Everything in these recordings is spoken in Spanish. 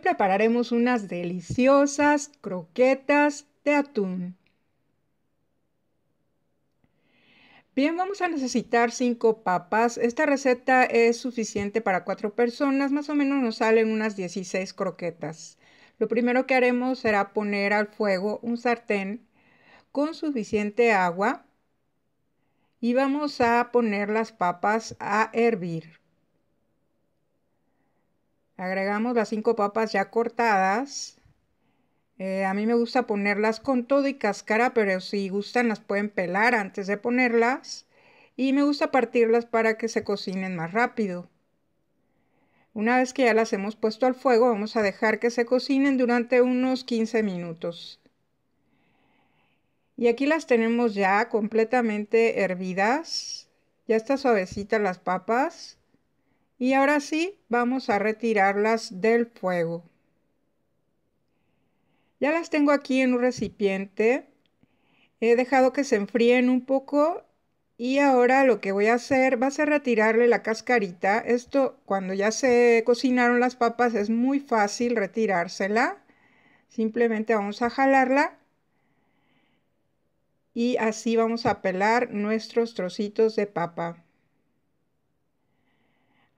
prepararemos unas deliciosas croquetas de atún. Bien, vamos a necesitar 5 papas. Esta receta es suficiente para 4 personas. Más o menos nos salen unas 16 croquetas. Lo primero que haremos será poner al fuego un sartén con suficiente agua y vamos a poner las papas a hervir. Agregamos las cinco papas ya cortadas. Eh, a mí me gusta ponerlas con todo y cáscara, pero si gustan las pueden pelar antes de ponerlas. Y me gusta partirlas para que se cocinen más rápido. Una vez que ya las hemos puesto al fuego, vamos a dejar que se cocinen durante unos 15 minutos. Y aquí las tenemos ya completamente hervidas. Ya está suavecita las papas. Y ahora sí, vamos a retirarlas del fuego. Ya las tengo aquí en un recipiente. He dejado que se enfríen un poco y ahora lo que voy a hacer va a ser retirarle la cascarita. Esto cuando ya se cocinaron las papas es muy fácil retirársela. Simplemente vamos a jalarla y así vamos a pelar nuestros trocitos de papa.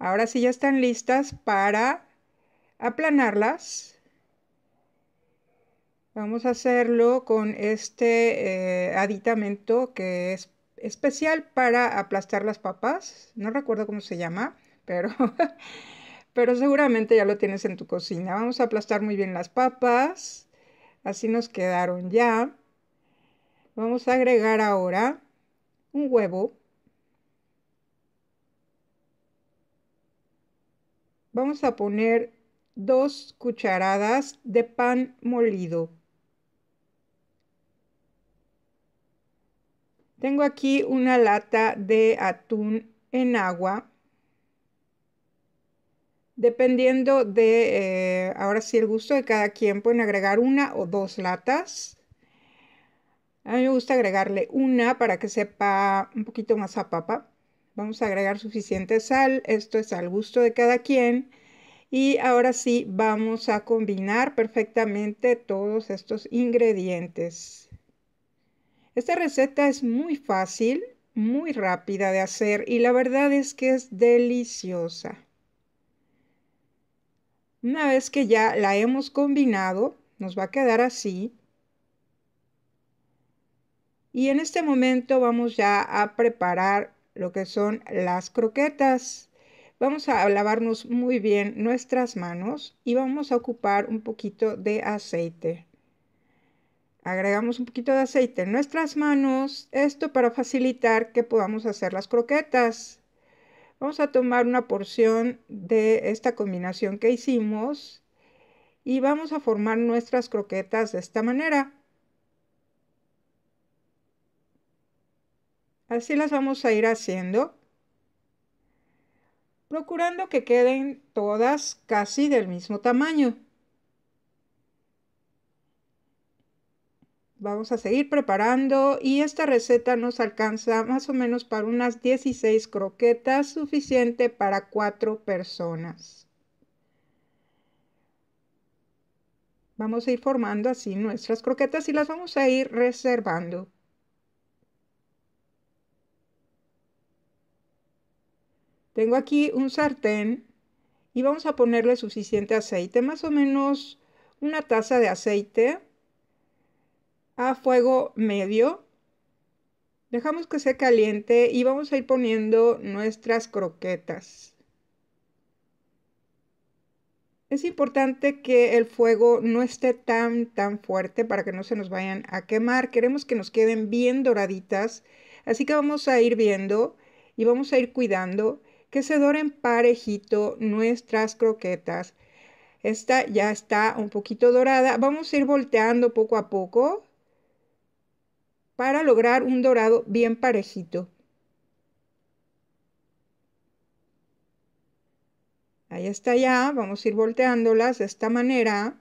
Ahora sí ya están listas para aplanarlas. Vamos a hacerlo con este eh, aditamento que es especial para aplastar las papas. No recuerdo cómo se llama, pero, pero seguramente ya lo tienes en tu cocina. Vamos a aplastar muy bien las papas. Así nos quedaron ya. Vamos a agregar ahora un huevo. vamos a poner dos cucharadas de pan molido. Tengo aquí una lata de atún en agua. Dependiendo de, eh, ahora sí, el gusto de cada quien, pueden agregar una o dos latas. A mí me gusta agregarle una para que sepa un poquito más a papa. Vamos a agregar suficiente sal, esto es al gusto de cada quien. Y ahora sí, vamos a combinar perfectamente todos estos ingredientes. Esta receta es muy fácil, muy rápida de hacer y la verdad es que es deliciosa. Una vez que ya la hemos combinado, nos va a quedar así. Y en este momento vamos ya a preparar lo que son las croquetas. Vamos a lavarnos muy bien nuestras manos y vamos a ocupar un poquito de aceite. Agregamos un poquito de aceite en nuestras manos, esto para facilitar que podamos hacer las croquetas. Vamos a tomar una porción de esta combinación que hicimos y vamos a formar nuestras croquetas de esta manera. Así las vamos a ir haciendo, procurando que queden todas casi del mismo tamaño. Vamos a seguir preparando y esta receta nos alcanza más o menos para unas 16 croquetas, suficiente para cuatro personas. Vamos a ir formando así nuestras croquetas y las vamos a ir reservando Tengo aquí un sartén y vamos a ponerle suficiente aceite, más o menos una taza de aceite a fuego medio. Dejamos que se caliente y vamos a ir poniendo nuestras croquetas. Es importante que el fuego no esté tan tan fuerte para que no se nos vayan a quemar. Queremos que nos queden bien doraditas, así que vamos a ir viendo y vamos a ir cuidando que se doren parejito nuestras croquetas. Esta ya está un poquito dorada. Vamos a ir volteando poco a poco para lograr un dorado bien parejito. Ahí está ya, vamos a ir volteándolas de esta manera.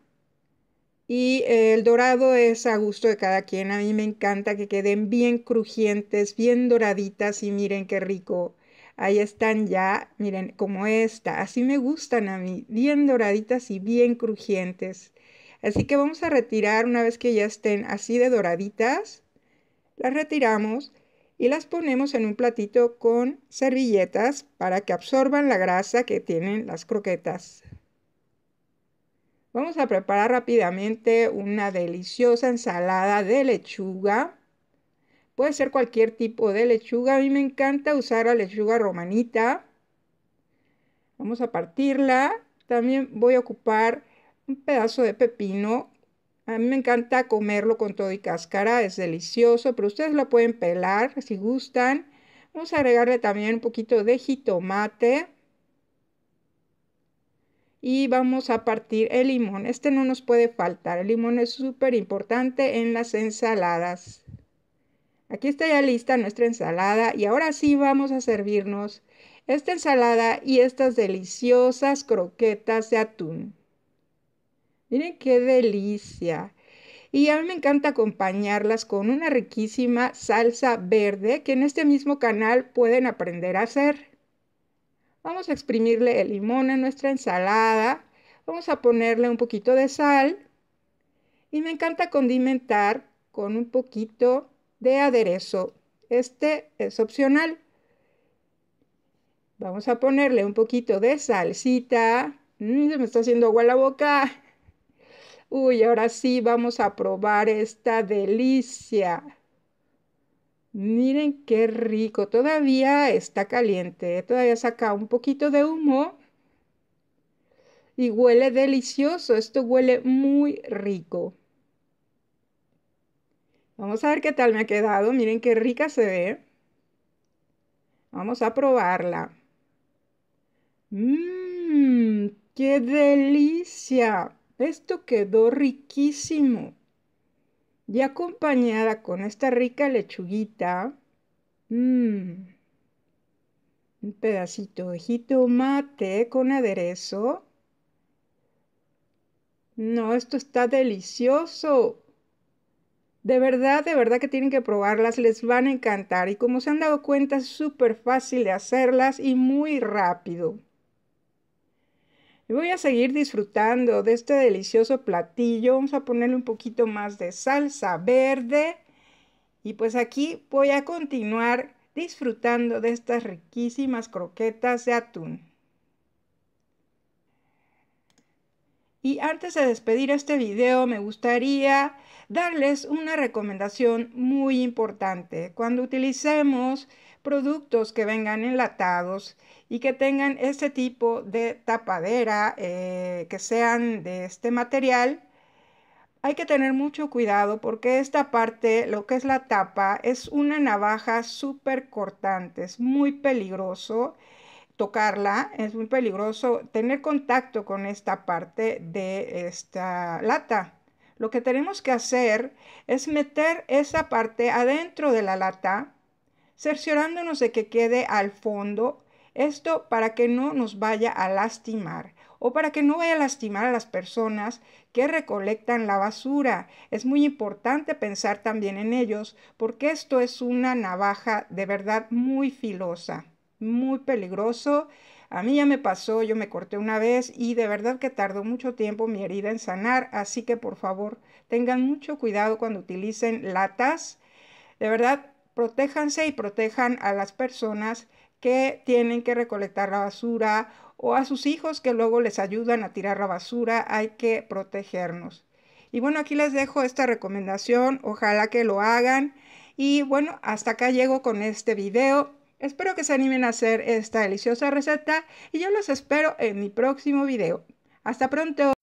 Y el dorado es a gusto de cada quien. A mí me encanta que queden bien crujientes, bien doraditas y miren qué rico. Ahí están ya, miren, como esta. Así me gustan a mí, bien doraditas y bien crujientes. Así que vamos a retirar una vez que ya estén así de doraditas. Las retiramos y las ponemos en un platito con servilletas para que absorban la grasa que tienen las croquetas. Vamos a preparar rápidamente una deliciosa ensalada de lechuga Puede ser cualquier tipo de lechuga. A mí me encanta usar la lechuga romanita. Vamos a partirla. También voy a ocupar un pedazo de pepino. A mí me encanta comerlo con todo y cáscara, es delicioso, pero ustedes lo pueden pelar si gustan. Vamos a agregarle también un poquito de jitomate. Y vamos a partir el limón. Este no nos puede faltar. El limón es súper importante en las ensaladas. Aquí está ya lista nuestra ensalada y ahora sí vamos a servirnos esta ensalada y estas deliciosas croquetas de atún. Miren qué delicia. Y a mí me encanta acompañarlas con una riquísima salsa verde que en este mismo canal pueden aprender a hacer. Vamos a exprimirle el limón a nuestra ensalada. Vamos a ponerle un poquito de sal. Y me encanta condimentar con un poquito de aderezo. Este es opcional. Vamos a ponerle un poquito de salsita. Mm, se me está haciendo agua la boca. Uy, ahora sí vamos a probar esta delicia. Miren qué rico. Todavía está caliente. ¿eh? Todavía saca un poquito de humo. Y huele delicioso. Esto huele muy rico. Vamos a ver qué tal me ha quedado. Miren qué rica se ve. Vamos a probarla. ¡Mmm! ¡Qué delicia! Esto quedó riquísimo. Y acompañada con esta rica lechuguita. ¡Mmm! Un pedacito de jitomate con aderezo. No, esto está delicioso. De verdad, de verdad que tienen que probarlas, les van a encantar y como se han dado cuenta es súper fácil de hacerlas y muy rápido. voy a seguir disfrutando de este delicioso platillo, vamos a ponerle un poquito más de salsa verde y pues aquí voy a continuar disfrutando de estas riquísimas croquetas de atún. Y antes de despedir este video, me gustaría darles una recomendación muy importante. Cuando utilicemos productos que vengan enlatados y que tengan este tipo de tapadera, eh, que sean de este material, hay que tener mucho cuidado porque esta parte, lo que es la tapa, es una navaja súper cortante, es muy peligroso tocarla, es muy peligroso tener contacto con esta parte de esta lata. Lo que tenemos que hacer es meter esa parte adentro de la lata, cerciorándonos de que quede al fondo, esto para que no nos vaya a lastimar o para que no vaya a lastimar a las personas que recolectan la basura. Es muy importante pensar también en ellos porque esto es una navaja de verdad muy filosa muy peligroso. A mí ya me pasó, yo me corté una vez y de verdad que tardó mucho tiempo mi herida en sanar, así que por favor tengan mucho cuidado cuando utilicen latas. De verdad, protéjanse y protejan a las personas que tienen que recolectar la basura o a sus hijos que luego les ayudan a tirar la basura. Hay que protegernos. Y bueno, aquí les dejo esta recomendación, ojalá que lo hagan. Y bueno, hasta acá llego con este video. Espero que se animen a hacer esta deliciosa receta y yo los espero en mi próximo video. Hasta pronto.